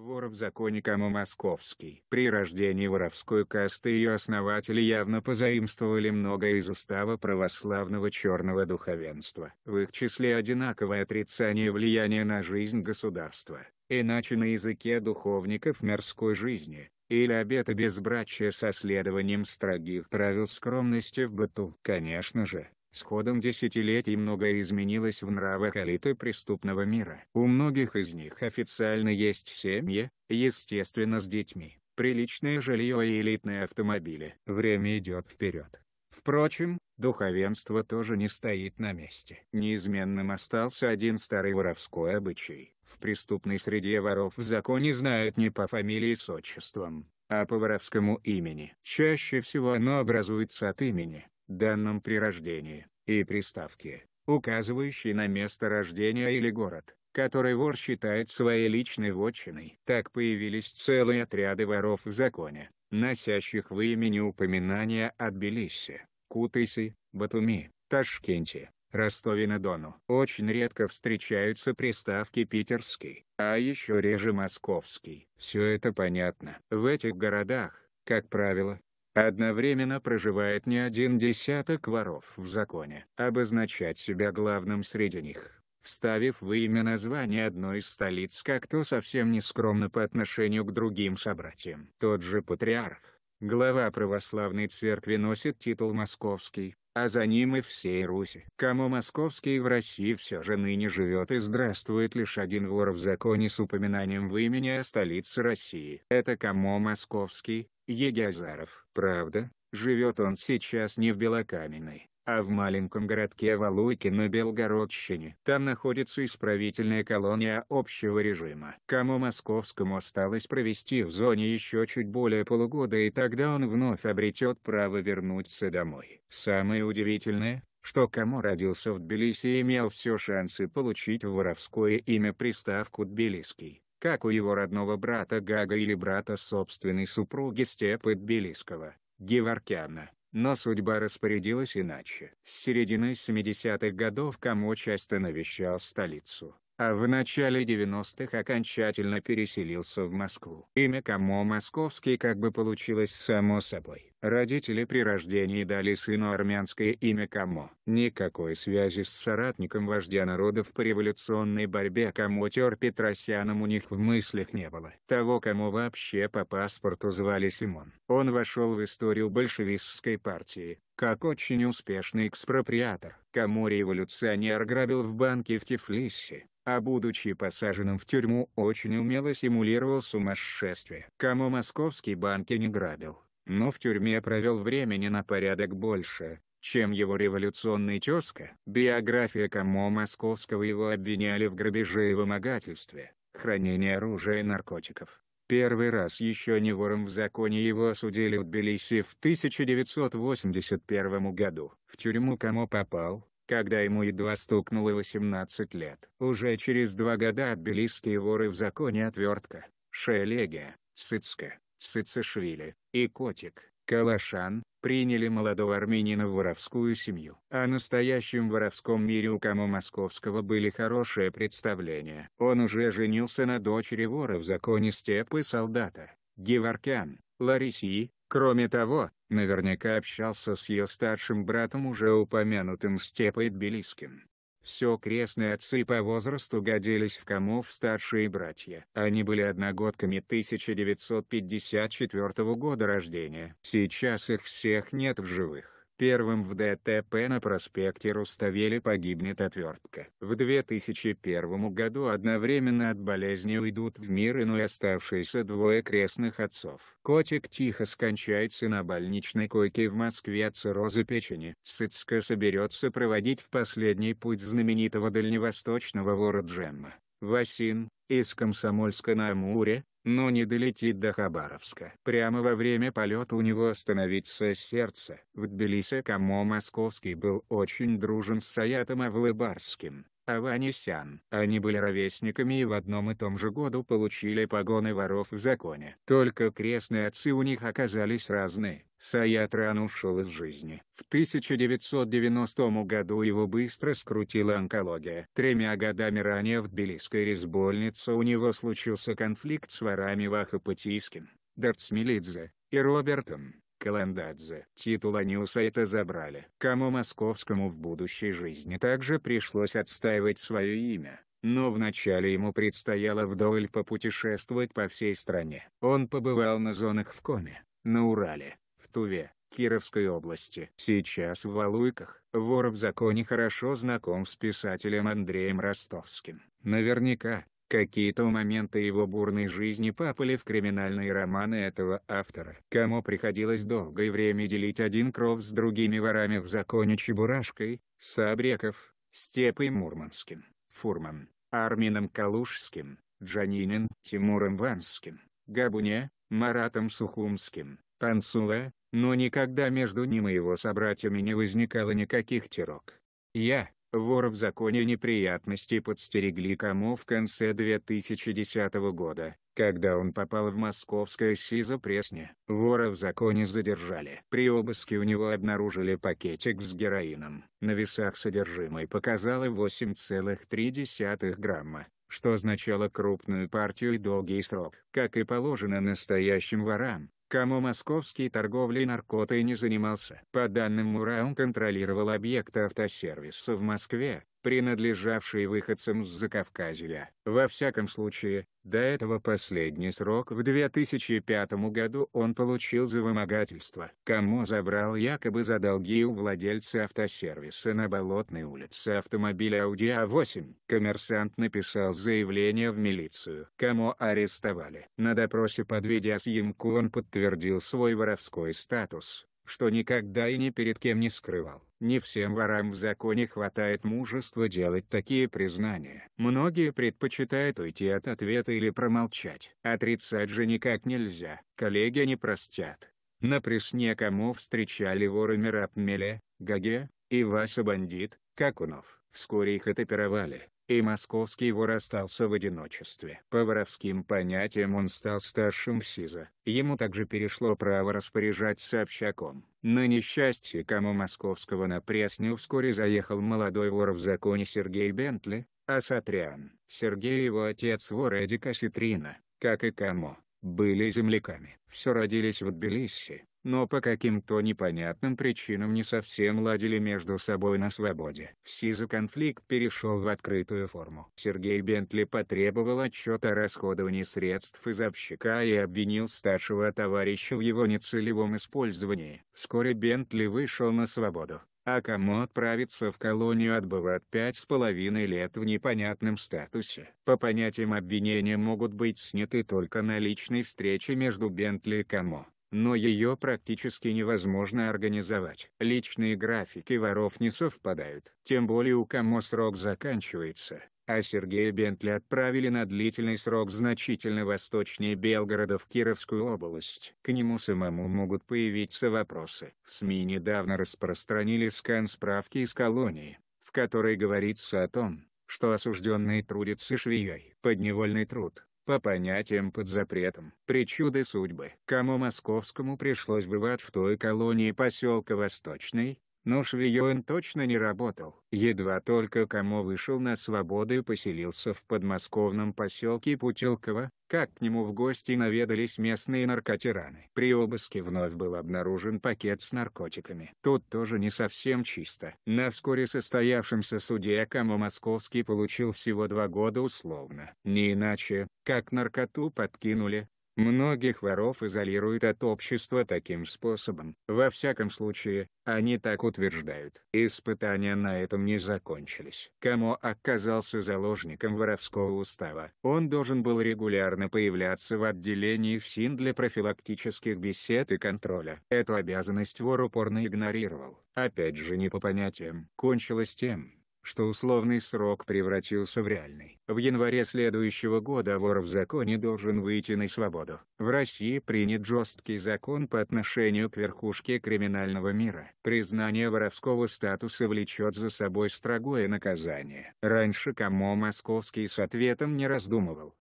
Вор в законе кому московский. При рождении воровской касты ее основатели явно позаимствовали многое из устава православного черного духовенства. В их числе одинаковое отрицание влияния на жизнь государства, иначе на языке духовников мирской жизни, или обета безбрачия со следованием строгих правил скромности в быту. Конечно же, с ходом десятилетий многое изменилось в нравах элиты преступного мира. У многих из них официально есть семьи, естественно с детьми, приличное жилье и элитные автомобили. Время идет вперед. Впрочем, духовенство тоже не стоит на месте. Неизменным остался один старый воровской обычай. В преступной среде воров в законе знают не по фамилии с отчеством, а по воровскому имени. Чаще всего оно образуется от имени, данным при рождении, и приставки, указывающей на место рождения или город, который вор считает своей личной вотчиной. Так появились целые отряды воров в законе, носящих в имени упоминания о Тбилиси, Кутыси, Батуми, Ташкенте, Ростове-на-Дону. Очень редко встречаются приставки «питерский», а еще реже «московский». Все это понятно. В этих городах, как правило, Одновременно проживает не один десяток воров в законе. Обозначать себя главным среди них, вставив в имя название одной из столиц как-то совсем нескромно по отношению к другим собратьям. Тот же патриарх, Глава православной церкви носит титул «Московский», а за ним и всей Руси. Кому московский в России все же ныне живет и здравствует лишь один вор в законе с упоминанием в имени о столице России. Это кому московский, Егиазаров. Правда, живет он сейчас не в Белокаменной, а в маленьком городке Валуйки на Белгородщине. Там находится исправительная колония общего режима. Кому московскому осталось провести в зоне еще чуть более полугода и тогда он вновь обретет право вернуться домой. Самое удивительное, что кому родился в Тбилиси и имел все шансы получить воровское имя приставку «Тбилисский», как у его родного брата Гага или брата собственной супруги Степы Тбилисского, Геворкяна. Но судьба распорядилась иначе. С середины 70-х годов Камоч навещал столицу а в начале 90-х окончательно переселился в Москву. Имя Камо Московский как бы получилось само собой. Родители при рождении дали сыну армянское имя Камо. Никакой связи с соратником вождя народов в революционной борьбе Камотер Петросяном у них в мыслях не было. Того, Камо вообще по паспорту звали Симон. Он вошел в историю большевистской партии, как очень успешный экспроприатор камури революционер грабил в банке в Тифлисе, а будучи посаженным в тюрьму очень умело симулировал сумасшествие. Камо московский банки не грабил, но в тюрьме провел времени на порядок больше, чем его революционный тезка. Биография Камо Московского его обвиняли в грабеже и вымогательстве, хранении оружия и наркотиков. Первый раз еще не вором в законе его осудили в Тбилиси в 1981 году. В тюрьму кому попал, когда ему едва стукнуло 18 лет. Уже через два года тбилисские воры в законе Отвертка, Шелегия, Сыцка, Сыцешвили и Котик Калашан, приняли молодого армянина в воровскую семью. О настоящем воровском мире у Камо Московского были хорошие представления. Он уже женился на дочери вора в законе степы солдата, Геворкян, Ларисии. Кроме того, наверняка общался с ее старшим братом уже упомянутым Степой Тбилискин. Все крестные отцы по возрасту годились в комов старшие братья. Они были одногодками 1954 года рождения. Сейчас их всех нет в живых. Первым в ДТП на проспекте Руставели погибнет отвертка. В 2001 году одновременно от болезни уйдут в мир иной оставшиеся двое крестных отцов. Котик тихо скончается на больничной койке в Москве от цирроза печени. Сыцка соберется проводить в последний путь знаменитого дальневосточного вора Джемма. Васин, из Комсомольска на Амуре, но не долетит до Хабаровска. Прямо во время полета у него остановится сердце. В Тбилиси Камо Московский был очень дружен с Саятом Авлыбарским, Аванесян. Они были ровесниками и в одном и том же году получили погоны воров в законе. Только крестные отцы у них оказались разные. Саятран ушел из жизни. В 1990 году его быстро скрутила онкология. Тремя годами ранее в Тбилисской резбольнице у него случился конфликт с ворами Вахапатийским, Дартсмелидзе и Робертом. Каландадзе. Титул Аниуса это забрали. Кому московскому в будущей жизни также пришлось отстаивать свое имя. Но вначале ему предстояло вдоволь попутешествовать по всей стране. Он побывал на зонах в Коме, на Урале, в Туве, Кировской области. Сейчас в Валуйках. Вор в законе хорошо знаком с писателем Андреем Ростовским. Наверняка, Какие-то моменты его бурной жизни попали в криминальные романы этого автора, кому приходилось долгое время делить один кров с другими ворами в законе Чебурашкой, Сабреков, Степой Мурманским, Фурман, Армином Калужским, Джанинин, Тимуром Ванским, Габуне, Маратом Сухумским, Тансула, но никогда между ним и его собратьями не возникало никаких тирок. Я, Вор в законе неприятности подстерегли Камо в конце 2010 года, когда он попал в московское СИЗО Пресне. Вора в законе задержали. При обыске у него обнаружили пакетик с героином. На весах содержимое показало 8,3 грамма что означало крупную партию и долгий срок. Как и положено настоящим ворам, кому московский торговлей наркотой не занимался. По данным МУРА он контролировал объекты автосервиса в Москве, принадлежавшие выходцам с Закавказья. Во всяком случае, до этого последний срок в 2005 году он получил за вымогательство. Кому забрал якобы за долги у владельца автосервиса на Болотной улице автомобиля Audi A8. А Коммерсант написал заявление в милицию. Кому арестовали. На допросе под видеосъемку он подтвердил свой воровской статус что никогда и ни перед кем не скрывал. Не всем ворам в законе хватает мужества делать такие признания. Многие предпочитают уйти от ответа или промолчать. Отрицать же никак нельзя, коллеги не простят. На пресне кому встречали воры Мирапмеле, Гаге, и Васа Бандит, Какунов. Вскоре их этапировали, и московский его расстался в одиночестве. По воровским понятиям он стал старшим в СИЗО. Ему также перешло право распоряжаться общаком. На несчастье кому московского на Пресню вскоре заехал молодой вор в законе Сергей Бентли, а Асатрян. Сергей его отец вор Эдика Ситрина, как и кому, были земляками. Все родились в Тбилиси, но по каким-то непонятным причинам не совсем ладили между собой на свободе. В СИЗО конфликт перешел в открытую форму. Сергей Бентли потребовал отчет о расходовании средств из общака и обвинил старшего товарища в его нецелевом использовании. Вскоре Бентли вышел на свободу. А кому отправиться в колонию отбывать пять с половиной лет в непонятном статусе. По понятиям обвинения могут быть сняты только на личной встрече между Бентли и Камо но ее практически невозможно организовать. Личные графики воров не совпадают. Тем более у кому срок заканчивается, а Сергея Бентли отправили на длительный срок значительно восточнее Белгорода в Кировскую область. К нему самому могут появиться вопросы. В СМИ недавно распространили скан справки из колонии, в которой говорится о том, что осужденные трудятся швеей. Подневольный труд по понятиям под запретом. Причуды судьбы. Кому московскому пришлось бывать в той колонии поселка Восточный, но ну Швеён точно не работал. Едва только Камо вышел на свободу и поселился в подмосковном поселке Путилково, как к нему в гости наведались местные наркотираны. При обыске вновь был обнаружен пакет с наркотиками. Тут тоже не совсем чисто. На вскоре состоявшемся суде Камо Московский получил всего два года условно. Не иначе, как наркоту подкинули, Многих воров изолируют от общества таким способом. Во всяком случае, они так утверждают. Испытания на этом не закончились. Кому оказался заложником воровского устава. Он должен был регулярно появляться в отделении ФСИН для профилактических бесед и контроля. Эту обязанность вор упорно игнорировал. Опять же не по понятиям. Кончилось тем, что условный срок превратился в реальный. В январе следующего года вор в законе должен выйти на свободу. В России принят жесткий закон по отношению к верхушке криминального мира. Признание воровского статуса влечет за собой строгое наказание. Раньше Камо Московский с ответом не раздумывал.